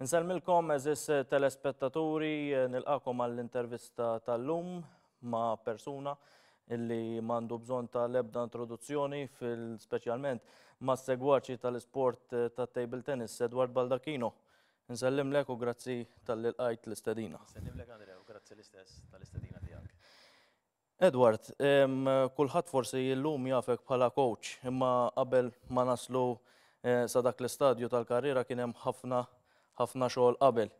Nsalmilkom eżis eh, telespettaturi eh, nilqakom għall-intervista tal-lum ma' persuna illi mandu bżon tal-ebda introduzzjoni fil-specialment ma' segwaċi tal-sport eh, ta' table tennis Edward Baldacchino. Nsallim lek u grazzi tal-lilqajt l-istedina. Nsallim lek Andrea u grazzi l-istess tal-istedina tijak. Edward, kullħat forsi jillum jafek bħala coach, imma qabel ma naslu sadak l-istadju tal-karriera kienem ħafna ħafna xogħol qabel.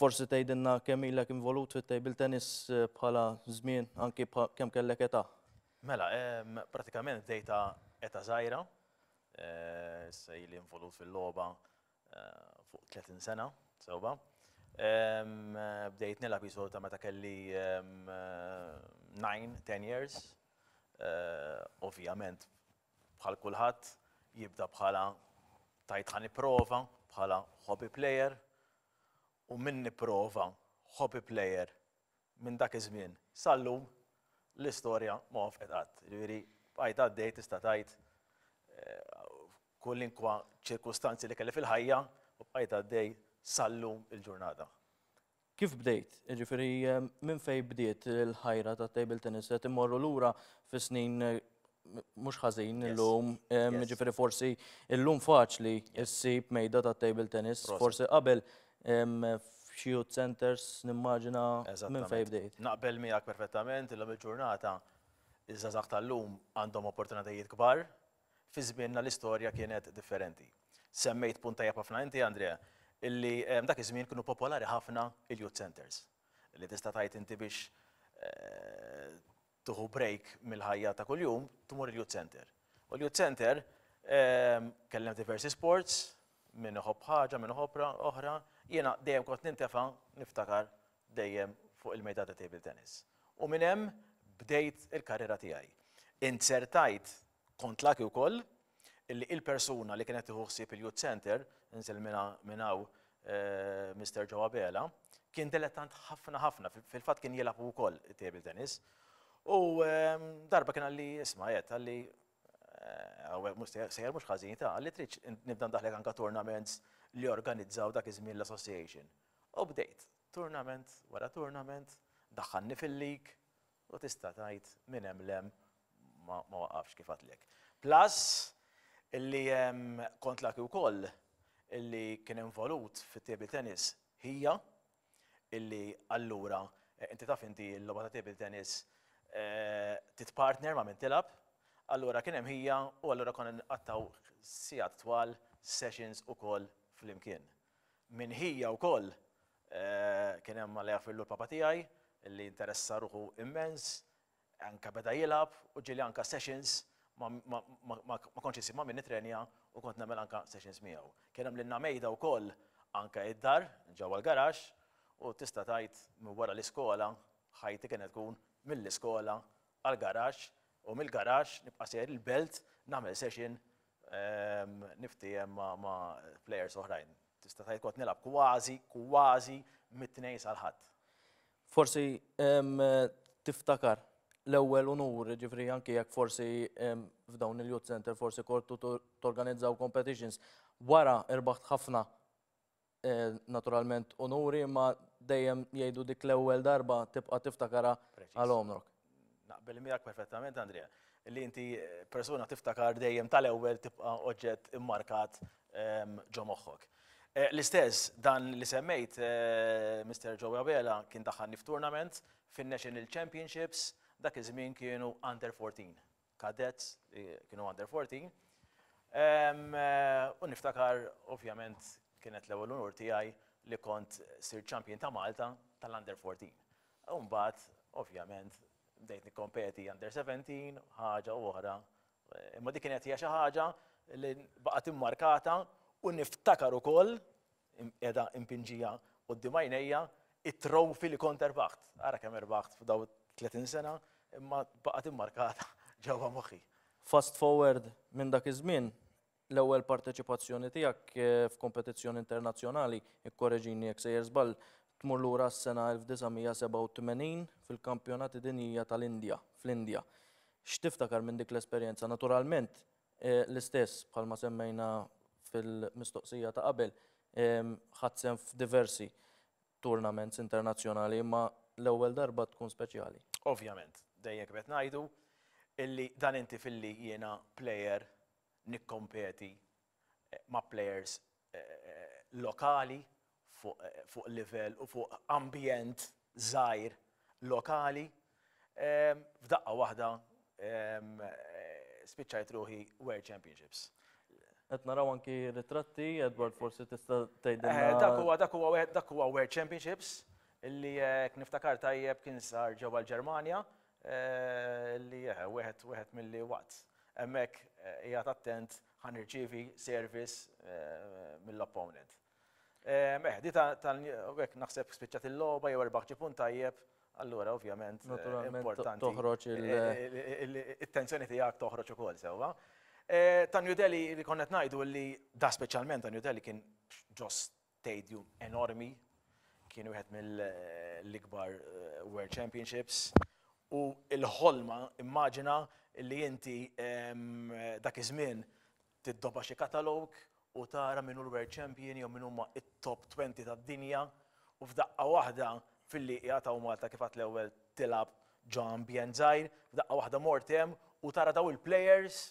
Forsi tgħidilna kemm ilek involut fit-tejbil tennis eh, bħala żmien anki kemm kellek età. Mela, pratikament bdejta età żgħira, eh, sejli involut fil-logħba eh, fuq 30 sena, sewba. Bdejt nilab jisolta meta kelli 9-10 years. Ovvijament, bħal kulħadd jibda bħala tajt ħani prova, bħala hobby player u minni prova hobby player minn dak iż-żmien sallum l-istorja ma fqedat. Ġifieri għajt għaddej tista' tgħid eh, kullinkwa ċirkustanzi li kelli fil-ħajja u bqajt għaddej sallum il-ġurnata. Kif bdejt? Ġifieri eh, minn fejn bdiet il-ħajra ta' table tennis? Qed immorru lura fis snin mux ħazin l-lum, ġifiri forsi l-lum faċli s mejda ta' table tennis, forsi qabel f'xjut centers nimmaġina minn fej bdejt. Naqbel miegħek perfettament illum il-ġurnata iż-żazax tal-lum għandhom opportunitajiet kbar, fi żmienna l-istorja kienet differenti. Semmejt punta jabba ħafna inti, Andrea, illi dak iż-żmien kienu popolari ħafna il-youth centers. Li tista' tajt inti biex eh, tuħu break mill-ħajja ta' kuljum, tumur il-Youth Center. U l-Youth Center ehm, kellem diversi sports, minn uħob ħaġa, minn uħob oħra, jena dejjem kont nintefa niftakar dejjem fuq il-mejda ta' table tennis. U minn hemm bdejt il-karriera tiegħi. Insertajt kont laki wkoll illi il-persuna li kienet iħuħsib il-Youth Center, nżel minnaw eh, Mr. Joa Bela, kien dilettant ħafna ħafna, fil-fat kien jilab u koll table tennis, U ehm, darba kien għalli, isma, jett, għalli, sejjer eh, mux ħazin ta' għalli triċ nibda ndaħlek anka tournaments li organizzaw dak iż-żmien l-association. U bdejt, tournament wara tournament, daħħanni fil-lik, u tista' tajt minn hemm ma waqafx kif għatlek. Plus, illi ehm, kont laki wkoll illi kien involut fit-table tennis hija illi allura eh, inti taf inti l-logħba ta' table tennis Eh, titpartner ma' minn tilab, allura kien hemm ħija u allura konna nqattaw sigħat twal sessions ukoll flimkien. Min ħija wkoll eh, kien hemm għalija fil-lur papa tiegħi li interessa ruħu immens, anka beda jilab u ġili anka sessions ma konċ jisim ma minni trenja u kont namel anka sessions miegħu. Kien hemm l-inna mejda wkoll anka id-dar ġewwa l-garax u tista' tajt minn wara l-iskola ħajti kienet tkun mill-iskola għal garax u mill-garax nibqa' sejjer il-belt nagħmel session ehm, niftijem ma players oħrajn. Tista' tajt kont nilab kważi kważi mit-tnejn sal-ħadd. Forsi ehm, tiftakar l-ewwel unur, ġifri anki jekk forsi ehm, f'dawn il-Youth Center forsi kortu torganizzaw competitions wara irbaħt ħafna eh, naturalment unuri ma' dejjem jgħidu dik l-ewwel darba tibqa' tiftakara għal omrok. Naqbel mirak perfettament, Andrija. Li inti eh, persuna tiftakar dejjem tal-ewwel tibqa' oġġett immarkat ehm, ġo moħħok. Eh, l-istess dan li semmejt eh, Mr. Joe Abela kien daħħalni f'tournament fin-National Championships dak iż-żmien kienu under 14. Cadets kienu under 14. Ehm, u niftakar ovvjament kienet l-ewwel unur tiegħi li kont sir champion ta' Malta tal-under 14. Umbat, ovvjament, bdejt nikkompeti under 17, ħaġa oħra. Imma dik kienet hija xi ħaġa li baqgħet immarkata u niftakar ukoll qiegħda impinġija qudiem għajnejja it-trofi li kont erbaħt. Ara kemm erbaħt f'daw 30 sena, imma baqgħet immarkata ġewwa moħħi. Fast forward minn dak iż-żmien, l-ewwel partecipazzjoni tiegħek eh, f'kompetizzjoni internazzjonali ikkoreġini jekk sejjer żball tmur lura s-sena 1987 fil-kampjonati dinjija tal-Indja, fl-Indja. X'tiftakar minn dik l-esperjenza? Naturalment eh, l-istess bħalma semmejna fil-mistoqsija ta' qabel ħadsem f'diversi tournaments internazzjonali ma l-ewwel darba tkun speċjali. Ovvjament, dejjek qed ngħidu illi dan inti filli jiena player nikkompeti eh, ma' players eh, eh, lokali fuq level u fuq ambjent żgħir lokali. Ehm, f'daqqa waħda ehm, spiċċajt ruħi World Championships. Qed naraw anki ritratti, Edward forsi tista' tgħidilna. Dak huwa dak huwa World Championships illi kniftakar tajjeb kien sar ġewwa l-Ġermanja li wieħed wieħed milli waqt emmek eh, jgħat attent ħan irċivi service eh, mill-opponent. Eh, Meħ, di tal-għek naħseb spiċċat il-loba, jew erbaħġi punt tajjeb, allura ovvjament importanti. Toħroġ il-tensjoni tijak toħroġ u kol sewa. Ta' New li konnet najdu li da specialment ta' New kien ġo stadium enormi, kien wieħed mill-ikbar World Championships u il-ħolma immaġina li inti dak iż-żmien tiddoba xi katalog u tara minnu l-World Champion jew minnu huma it-top 20 tad-dinja u f'daqqa waħda fil-li jgħataw Malta kifat l-ewwel tilab John Bienzajr, f'daqqa waħda mortem u tara daw il-players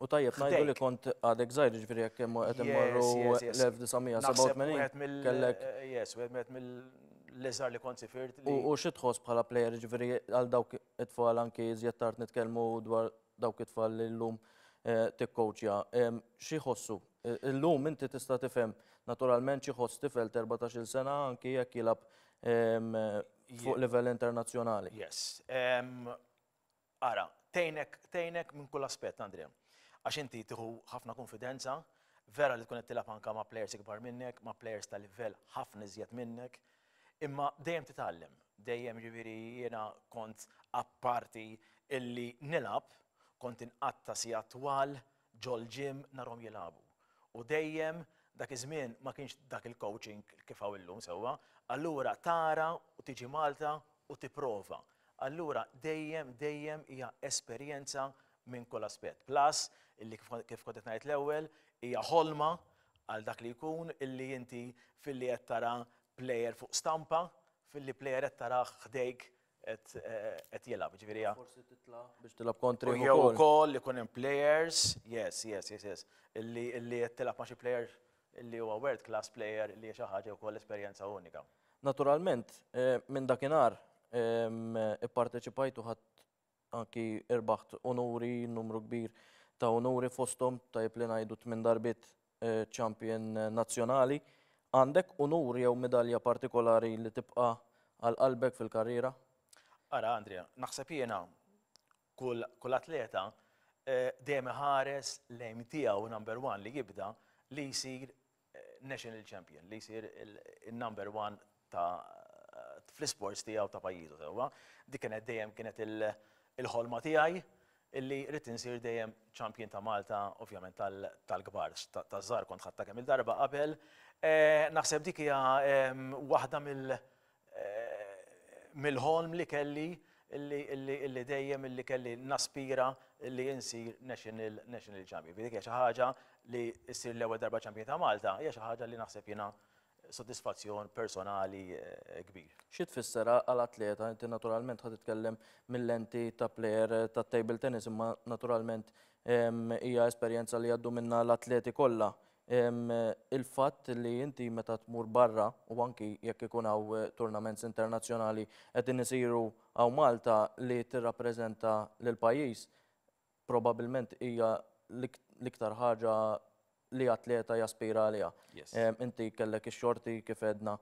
U tajjeb, najdu li kont għadek zaħir ġviri jek kemmu għetem marru l-1987. Kellek. Eh, yes, għed mill l-eżar li konti firt. U tħos bħala player ġveri għal dawk it-tfal anki zjettart nitkelmu dwar dawk it-tfal li l-lum eh, Xie ħossu eh, l-lum inti tista tifhem naturalment ħoss tifel 14 sena anki jekk jilab fuq livell internazzjonali. Yes. Ara, tejnek minn kull aspett, Andrija. Għax inti tiħu ħafna konfidenza, vera li tkun tilab anka ma' players ikbar minnek, ma' players tal livell ħafna iżjed minnek, imma dejjem titgħallem, dejjem ġifieri jiena kont apparti illi nilab, kont inqatta si attwal ġol ġim narhom jilabu. U dejjem dak iż-żmien ma kienx dak il-coaching kif hawn illum sewwa, allura tara u tiġi Malta u tipprova. Allura dejjem dejjem hija esperjenza minn kull aspett. Plus illi kif kont qed ngħid l-ewwel hija ħolma għal dak li jkun illi inti fil-li qed tara plejer fuq stampa fil-li plejer qed taraħ ħdejk qed eh, jilgħab. ġifieri Forsi titla' biex tilab kontri jew ukoll li kun hemm players, yes, yes, yes, yes, illi illi qed tilab ma' xi player illi huwa world class player illi xi ħaġa wkoll esperjenza unika. Naturalment, eh, minn dakinhar ehm, ipparteċipajtu ħadd anki irbaħt onuri, numru kbir ta' onuri fostom ta' jipli jidut minn darbit eh, champion nazzjonali għandek unur jew medalja partikolari li tibqa għal qalbek fil-karriera? Ara, Andrija, naħseb jiena kull, kull atleta eh, dejjem ħares lejn tiegħu number one li jibda li jsir eh, national champion, li jsir il-number one ta' eh, fl-sports tiegħu ta' pajjiżu sewwa. Dik kienet dejjem kienet il-ħolma il tiegħi illi rrit insir dejjem ċampjin ta' Malta, ovvjament tal-gbar, ta' żar kont ħatta kemm il-darba qabel. Eh, naħseb dik hija waħda eh, mill-ħolm li kelli illi dejjem illi kelli naspira illi insir national champion. Dik hija xi ħaġa li ssir l-ewwel darba ċampjin ta' Malta, hija xi ħaġa li naħseb jiena soddisfazzjon personali eh, kbir. Xi tfisser għal-atleta, inti naturalment għad itkellem mill-lenti ta' plejer ta' table tennis, imma naturalment hija esperjenza li għaddu minna l-atleti kollha. Il-fatt li inti meta tmur barra u anki jekk ikun għaw eh, turnaments internazzjonali qed inisiru għaw Malta li tirrappreżenta l pajjiż probabilment hija l-iktar ħaġa li atleta jaspira għalija. Inti kellek ix-xorti kif edna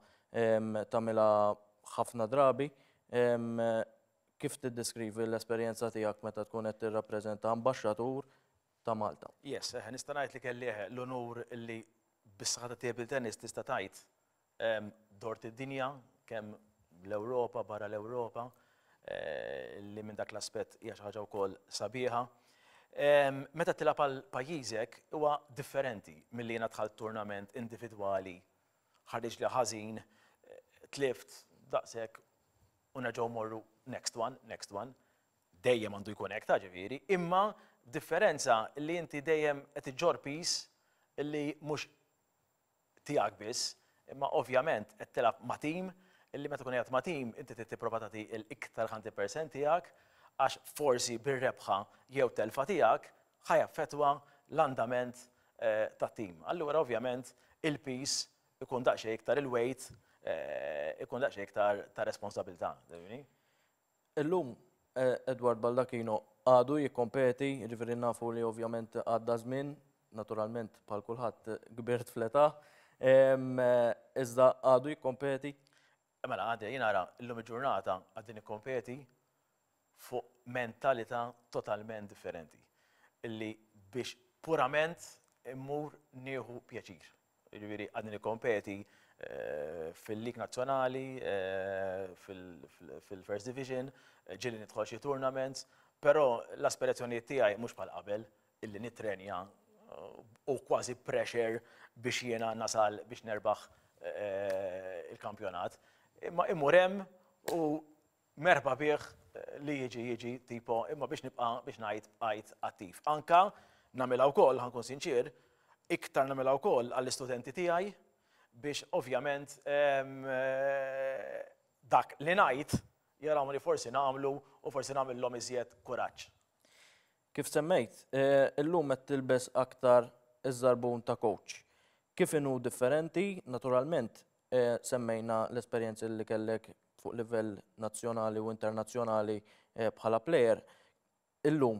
tamila ħafna drabi. Kif tiddiskrivi l-esperjenza tiegħek meta tkun qed tirrappreżenta ambaxxatur ta' Malta? Yes, eh, nista' ngħid li kelli eh, l-onur li bis-saħħa ta' tennis tista' tajt dort id-dinja kemm l-Ewropa barra l-Ewropa eh, li minn dak l-aspett hija xi ħaġa wkoll sabiħa. Meta tilab għal pajjiżek huwa differenti milli jena tħal turnament individwali ħarriġ li ħażin, tlift, daqshekk u morru next one, next one, dejjem għandu jkun hekk ta' imma differenza li inti dejjem qed iġġor pis li mhux tiegħek biss, imma ovvjament qed tilab ma' tim, illi meta tkun jgħat ma' tim inti tittiprova tagħti l-iktar 50% tiegħek għax forsi bil rebħa jew telfa tiegħek fetwa l-andament eh, ta' tim. Allura ovvjament il-pis ikun daqsxejn iktar il wejt eh, ikun daqsxejn iktar ta' responsabilità. Illum eh, Edward Baldacchino għadu jikkompeti, ġifiri nafu li ovvjament għadda żmien, naturalment pal kulħadd gbirt fleta, iżda għadu jikkompeti. Mela għadja, jina għara l-lum ġurnata għaddin jikompeti, fuq mentalità totalment differenti. Illi biex purament immur nieħu pjaċir. Ġifieri għadni kompeti eh, fil-lig nazzjonali, eh, fil-First Division, eh, ġili nidħol xi tournaments, però l aspirazzjoni tiegħi mhux bħal qabel illi nitrenja u kważi pressure biex jiena nasal biex nerbaħ il-kampjonat. Imma immur hemm u merba bih li jiġi jiġi tipo imma biex nibqa biex ngħid għajt attiv. Anka nagħmilha wkoll ħankun sinċir, iktar nagħmilha wkoll għall-istudenti tiegħi biex ovvjament eh, dak li ngħid jaraw li forsi nagħmlu u forsi nagħmilhom iżjed kuraġġ. Kif semmejt, eh, illum qed tilbes aktar iż-żarbun ta' coach. Kif inhu differenti, naturalment eh, semmejna l-esperjenzi li kellek fuq livell nazzjonali u internazzjonali eh, bħala plejer, illum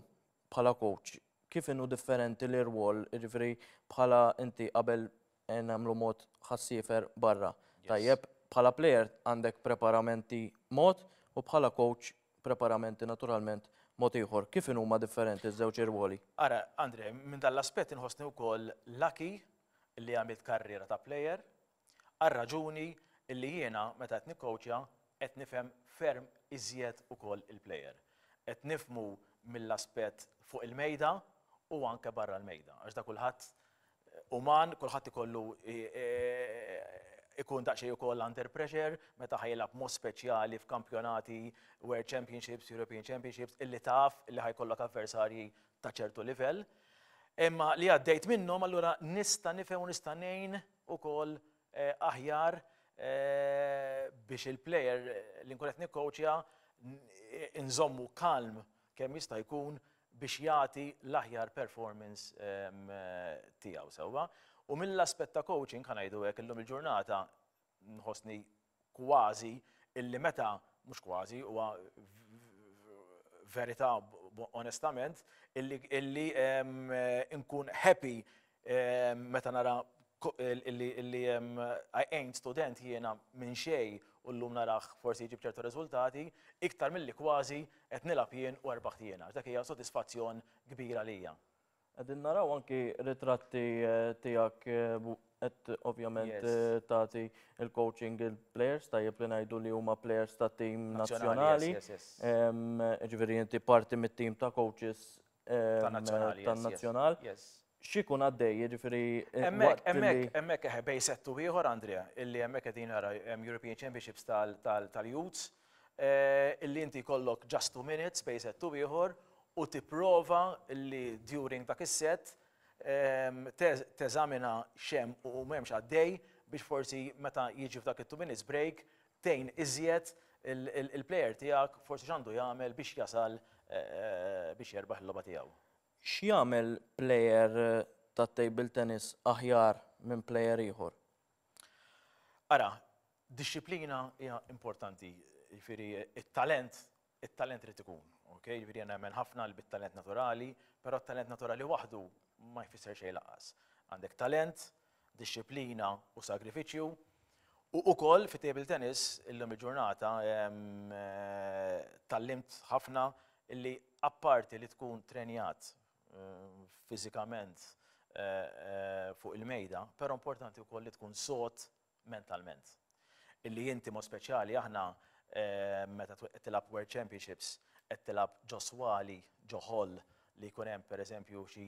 bħala coach, kif innu differenti l-irwol, ġifri bħala inti qabel eh, namlu mod ħassifer barra. Tajjeb, bħala plejer għandek preparamenti mod u bħala coach preparamenti naturalment mod ieħor. Kif inhu ma differenti ż-żewġ irwoli? Ara, Andre, minn dal-aspett inħossni wkoll laki li għamilt karriera ta' plejer, għal raġuni li jiena meta qed coachja qed nifhem ferm iżjed ukoll il-plejer. Qed nifmu mill-aspett fuq il-mejda u anke barra l-mejda. Għax da kulħadd eh, uman, kulħadd ikollu eh, eh, ikun u ukoll under pressure meta ħajlab mod speċjali f'kampjonati World Championships, European Championships, illi taf illi ħajkollok avversarji ta' ċertu livell. Imma li għaddejt minnhom allura nista' nifem u nista' ngħin ukoll aħjar Eh, biex il-plejer li nkun qed nikkoċja nżommu kalm kemm jista' jkun biex jagħti l-aħjar performance tiegħu sewwa. U mill-aspett ta' coaching kan ngħidu hekk illum il-ġurnata nħossni kważi illi meta mhux kważi huwa verità onestament illi nkun happy meta nara illi għajn student jiena minn xej u l-lum narax forsi jġib ċertu rezultati, iktar mill-li kważi qed nilab jien u erbaħt jiena. Dak hija sodisfazzjon kbira lija. Għedin naraw anki ritratti eh, tijak et eh, ovvjament eh, tati il-coaching il-players, ta' jibli najdu li huma players ta' tim nazjonali. Ġviri, inti parti mit-tim ta' coaches ta' nazjonali xikun għaddej, ġifiri. Emmek, emmek, emmek, bej settu ieħor, Andrea, illi emmek għedin għara European Championships tal-Youths, eh, illi inti kollok just two minutes bej settu ieħor u tipprova illi during dak is-set ehm, teżamina xem u memx għaddej biex forsi meta jiġi f'dak it-two minutes break tejn iżjed il-player tijak forsi xandu jagħmel biex jasal eh, eh, biex jerbaħ l-loba tiegħu x'jagħmel plejer eh, ta' table tennis aħjar minn plejer ieħor? Ara, disciplina hija importanti. Jifieri it-talent, it-talent trid ikun. Okay, jifieri nemmen ħafna l bit-talent naturali, però t-talent naturali waħdu ma jfisser xejn laqas. Għandek talent, disciplina u sagrifiċju, U u fi table tennis illum il-ġurnata eh, tallimt ħafna illi apparti li tkun trenjat Eh, fizikament eh, eh, fuq il-mejda, pero importanti wkoll li tkun sot mentalment. Illi jinti mo speċjali aħna meta tilab World Championships qed tilab ġoswali ġoħol li jkun hemm pereżempju xi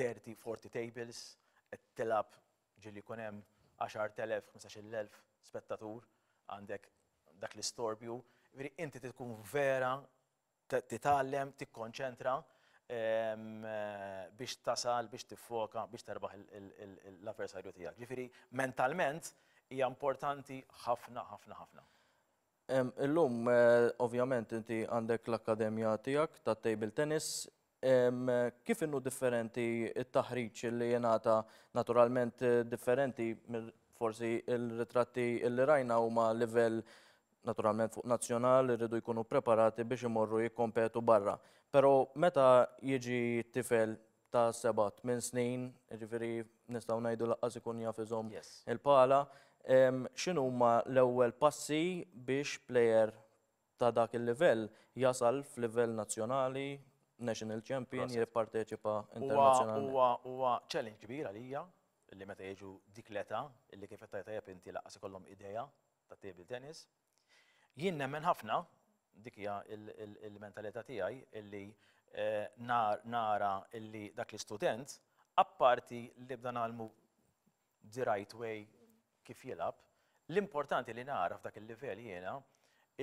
30-40 tables, qed tilab ġilli jkun hemm 10,000, 15,000 spettatur għandek dak l-istorbju, inti tkun vera titgħallem, tikkonċentra, Eh, biex tasal, biex tiffoka, biex terbaħ l-avversarju tijak. Ġifiri, mentalment, hija importanti ħafna, ħafna, ħafna. Illum, eh, ovvjament, inti għandek l-Akademja tijak ta' table tennis, kif innu differenti il-taħriċ li jenata naturalment eh, differenti forsi il-ritratti il-rajna u ma' level naturalment fuq nazzjonali rridu jkunu preparati biex imorru jikkompetu barra. Pero meta jiġi tifel ta' seba' minn snin, ġifiri nistaw najdu laqqas ikun jafizom yes. il-pala, xinu ma l-ewwel passi biex player ta' dak il livell jasal f'livell nazzjonali, national champion, jirparteċipa internazzjonali. Huwa huwa challenge kbira lija li meta jiġu dik l-età, illi kif qed tajjeb inti laqas ikollhom ideja ta' table tennis, Jien nemmen ħafna, dik hija il-mentalità tiegħi illi eh, nara illi dak l-student apparti li bda nagħmlu the right way kif jilab, l-importanti li nara f'dak il-livell jiena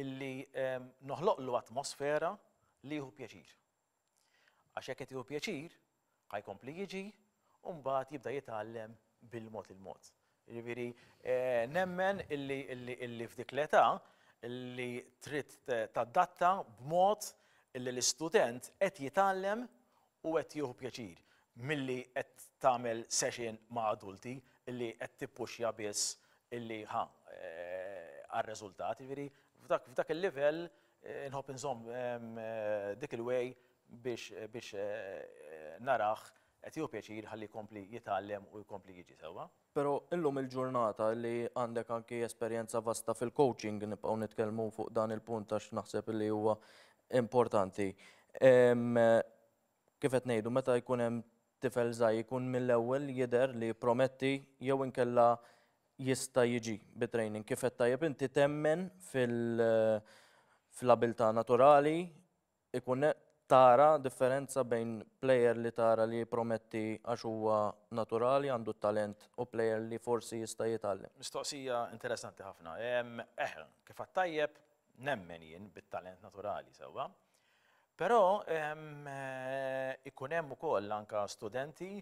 illi ehm, noħloqlu atmosfera li jieħu pjaċir. Għax jekk hu jieħu pjaċir, ħajkompli jiġi, u mbagħad jibda jitgħallem bil-mod il-mod. Jiġifieri eh, nemmen illi f'dik l-età li trid tadatta b'mod li l-istudent qed jitgħallem u qed jieħu pjaċir milli qed tagħmel session ma' adulti illi qed tippuxja biss illi ha eh, għar-reżultat. Jiġifieri f'dak il-livell eh, nħobb inżomm eh, dik il-way biex naraħ qed ċi jirħalli kompli jkompli jitgħallem u jkompli jiġi sewwa. Però illum il-ġurnata li għandek anki esperjenza vasta fil-coaching nibqgħu nitkellmu fuq dan il-punt għax naħseb li huwa importanti. Kif qed ngħidu meta jkun hemm tifel żaj jkun mill-ewwel jidher li prometti jew inkella jista' jiġi bit-training. Kif qed tajjeb inti temmen fil- abilta naturali ikun tara differenza bejn plejer li tara li prometti għax huwa naturali għandu talent u plejer li forsi jista' jitgħallem. Mistoqsija interessanti ħafna. Eħ, kif tajjeb nemmen jien bit-talent naturali sewwa. Però eh, ikun hemm ukoll anka studenti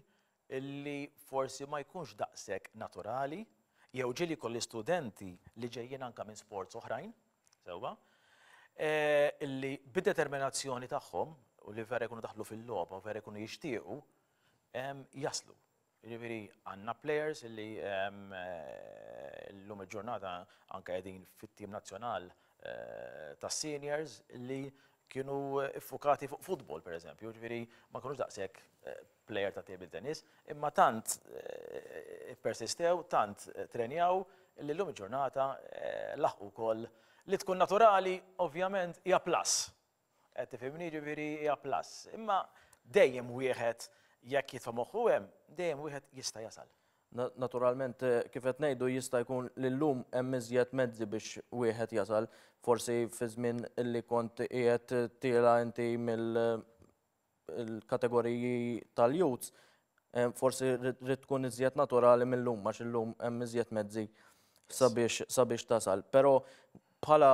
li forsi ma jkunx daqshekk naturali jew ġili kolli studenti li ġejjin anka minn sports oħrajn sewwa. So, Eh, illi bid-determinazzjoni tagħhom u li vera jkunu daħlu fil-logħba u vera jkunu jixtiequ jaslu. Ġifieri għandna players illi eh, llum il-ġurnata anke qegħdin fit-tim nazzjonal eh, tas seniors li kienu iffukati fuq futbol, per eżempju, ġviri jiġifieri ma kienux daqsek player ta' table tennis, imma tant persistew, tant trenjaw, li l-lum ġurnata laħqu kol li tkun naturali ovvjament hija plus. Qed tifhimni ġifieri hija plus. Imma dejjem wieħed jekk jitfa' moħħu hemm, dejjem wieħed jista' jasal. Naturalment, eh, kif qed ngħidu jista' jkun lillum hemm iżjed mezzi biex wieħed jasal, forsi fi żmien li kont qiegħed tiela inti mill-kategoriji eh, tal-youths, eh, forsi rrid tkun iżjed naturali mill-lum għax illum hemm iżjed mezzi sabiex, tasal. Però bħala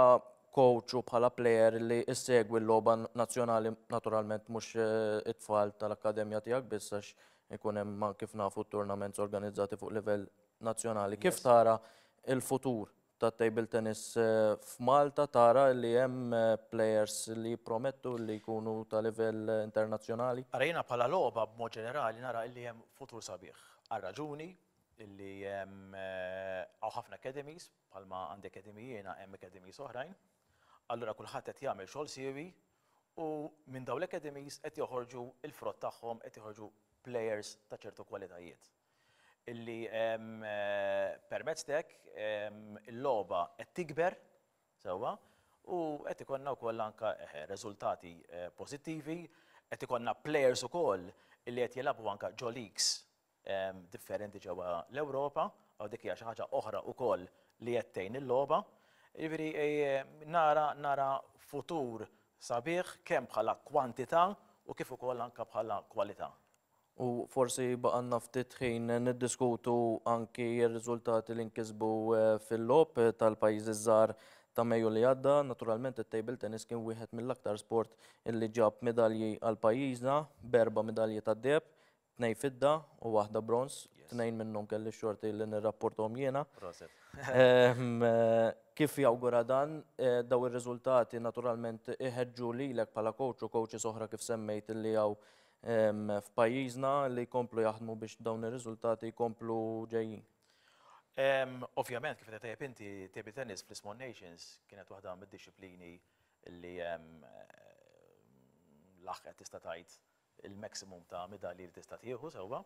coach u bħala player li jissegwi l-loba nazjonali naturalment mux eh, it-tfal tal-akkademja tijak bissax ikun hemm ma kif nafu tournaments organizzati fuq livell nazzjonali. Kif tara il-futur ta' table tennis eh, f'Malta tara li hemm eh, players li promettu li jkunu ta' livell internazzjonali? Arejna bħala loba b'mod ġenerali nara li hemm futur sabiħ. Għal raġuni illi eh, għaw ħafna academies, palma għandi akademijina hemm academies oħrajn, allura kulħadd qed jagħmel xogħol siewi u minn dawn l-academies qed joħorġu il-frott tagħhom qed joħorġu players ta' ċertu kwalitajiet. Illi eh, permezz tek il-logħba qed tikber sewwa u qed ikollna wkoll anke eh, riżultati pożittivi, qed ikollna players ukoll illi qed jilagħbu anke ġo differenti ġewwa l-Ewropa, għaw dik hija xi ħaġa oħra wkoll li jettejn il-logħba. Jiġri e, nara nara futur sabiħ kemm bħala kwantità u kif ukoll anke bħala kwalità. U forsi baqanna ftit ħin niddiskutu anki r-riżultati li nkisbu e, fil-lob tal pajjiżi żgħar ta' Mejju li għadda. Naturalment it-table tennis kien wieħed mill-aktar sport illi ġab medalji għal pajjiżna, berba medalji tad deb tnej fidda u waħda bronz, tnejn minnhom kelli xorti li nirrapportom jiena. Ehm, eh, kif jawgura dan, eh, daw ir-riżultati naturalment iħeġġu lilek bħala kowċ u coaches oħra kif semmejt li jaw ehm, f'pajjiżna li jkomplu jaħdmu biex dawn ir-riżultati jkomplu ġejjin. Ehm, ovvjament, kif tajab inti tebi tennis fl-Small Nations kienet waħda mid-disciplini li eh, l-aħħet tista' tgħid il-maximum ta' medalji li tista' tieħu sewwa.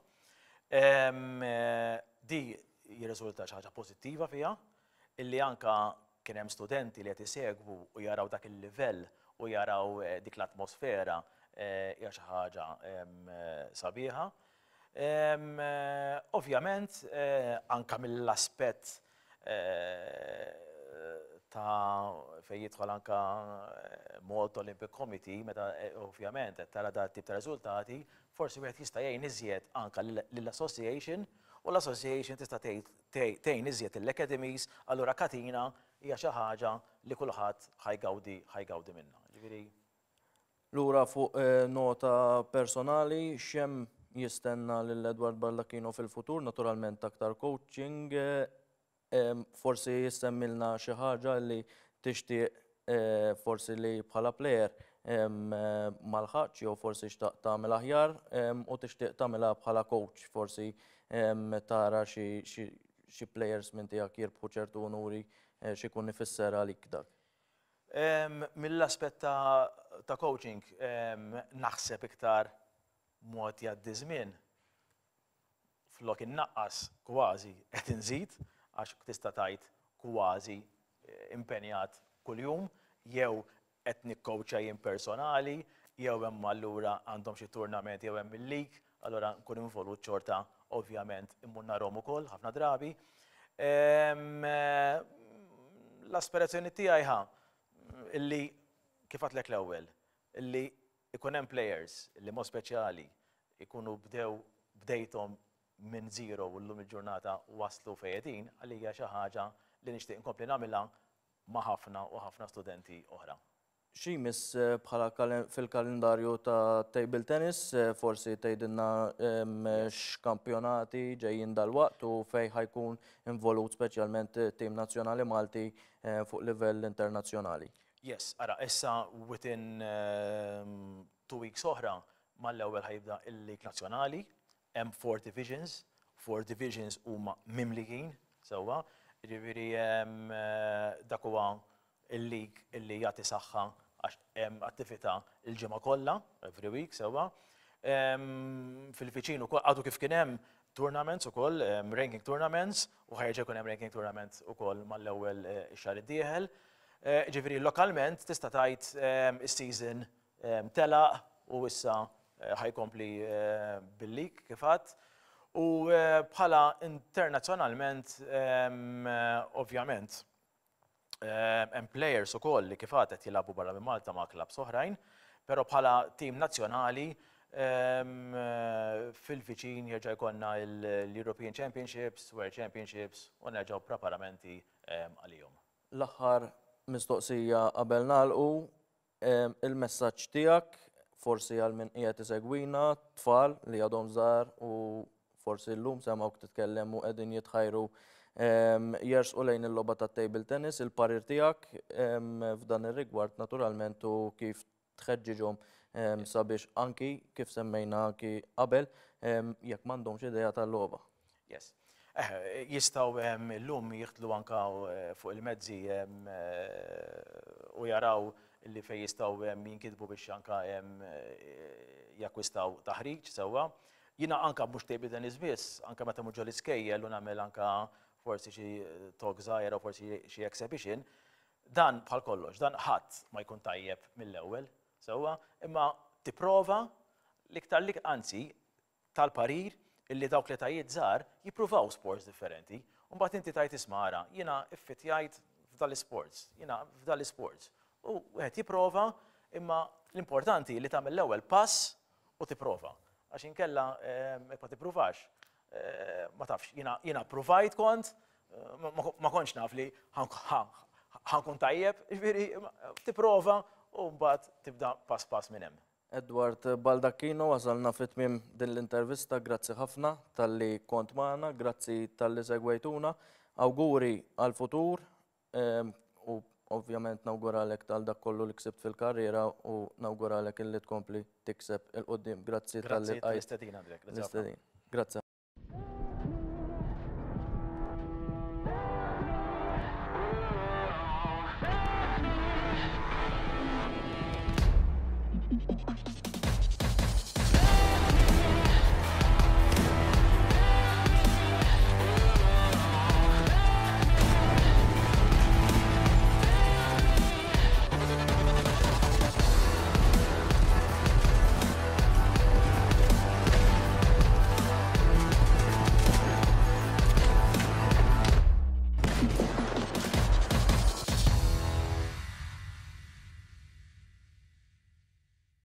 Eh, di jirriżulta xi ħaġa pożittiva fiha, illi anka kien hemm studenti li qed isegwu u jaraw dak il-livell u jaraw eh, dik l-atmosfera eh, hija xi ħaġa sabiħa. Ovvjament anka mill-aspett ta' fej jidħol anka eh, mod Olympic Committee, meta eh, ovvjament qed tara da' tip ta' riżultati, forsi wieħed jista' jgħin iżjed anka lill-association u l-association tista' tgħin iżjed l-academies, allura katina hija xi ħaġa li kulħadd ħajgawdi ħajgawdi minnha. Ġifieri. Lura fuq eh, nota personali xem jistenna l-Edward Ballakino fil-futur, naturalment aktar coaching, forsi jistemmilna xi ħaġa li tixtieq e, forsi li bħala plejer e, malħaċ jew forsi xtaq tagħmel aħjar u tixtieq tagħmilha bħala coach forsi tara xi players minn tiegħek jirbħu ċertu unuri e, xi kun ifisser għalik dak. Mill-aspett ta' coaching naħseb iktar mod jgħaddi żmien flok innaqqas kważi qed inżid għax tista' tajt kważi eh, impenjat kuljum, jew qed nikkoċa jien personali, jew hemm allura għandhom xi turnament jew hemm il-lik, allura nkun involut ċorta ovvjament immun narhom ukoll ħafna drabi. Ehm, eh, l-aspirazzjoni tiegħi ħa illi kif għatlek l-ewwel, illi ikun hemm players li mod speċjali ikunu bdew bdejthom minn zero u l-lum il-ġurnata waslu fejedin għalija xi ħaġa li nixtieq inkompli nagħmilha ma' ħafna u ħafna studenti oħra. Ximis eh, bħala fil-kalendarju ta' table tennis, eh, forsi tgħidilna x'kampjonati ġejjin dal-waqt u fej ħajkun involut speċjalment tim nazzjonali Malti eh, fuq livell internazzjonali. Yes, ara, issa within two weeks oħra mal-ewwel ħajibda il-lik nazzjonali hemm four divisions, four divisions huma mimlikin sewwa, hemm eh, dak huwa il-lig illi jagħti saħħa għax hemm attività l ġimgħa kollha every week sewwa. Fil-viċin ukoll għadu kif kien hemm tournaments ukoll, ranking tournaments, u ħajġa kun hemm ranking tournaments ukoll mal-ewwel eh, xahar id-dieħel. Eh, ġifieri lokalment tista' tgħid is-season telaq u issa Eh, ħajkompli eh, bil-lik kifat. U eh, bħala internazzjonalment, ovvjament, hemm players ukoll li kifat qed jilagħbu barra minn Malta ma' klab soħrajn, però bħala tim nazzjonali fil-viċin jerġa' jkollna l-European Championships, World Championships u nerġgħu preparamenti għalihom. L-aħħar mistoqsija qabel nagħlqu il-messaġġ tiegħek forsi għal minn qiegħed isegwina tfal li għadhom żgħar u forsi llum semgħu titkellem u qegħdin jitħajru ehm, u lejn il-logħba tat-table tennis, il-parir tiegħek ehm, f'dan ir-rigward naturalment u kif tħeġġiġhom ehm, sabiex anki kif semmejna anki qabel jekk m'għandhomx idea tal-logħba. Yes. Eh, jistaw l-lum jieħdlu anka eh, fuq il-mezzi eh, u jaraw li fej jistaw jinkidbu eh, biex anka eh, eh, jakwistaw taħriġ sewa. Jina anka mux tejbi dan iżbis, anka meta muġġa l-iskejjel u namel anka forsi xi talk zaħir u forsi xi exhibition, dan bħal kollox, dan ħadd ma jkun tajjeb mill-ewwel sewa, imma tipprova liktar lik anzi tal-parir illi dawk li tajiet żgħar jippruvaw sports differenti. Mbagħad inti tajt ismara, jiena iffitjajt fdal isports jiena fdal isports u għet jiprofa, imma l-importanti li tagħmel l-ewwel pass u tipprova. Għax inkella ehm, ma tippruvax. Ehm, ma tafx, jiena provajt kont, ma kontx naf li ħankun tajjeb, ġifieri tipprova u mbagħad tibda pass pass minn hemm. Edward Baldacchino, għazalna fitmim din l-intervista, grazzi ħafna tal-li kont maħna, grazzi tal-li segwejtuna, auguri għal-futur ehm, u Ovvjament nawguralek tal dak kollu li ksibt fil-karriera u nawguralek illi tkompli tikseb il-qoddim. Grazzi tal-li. Grazzi.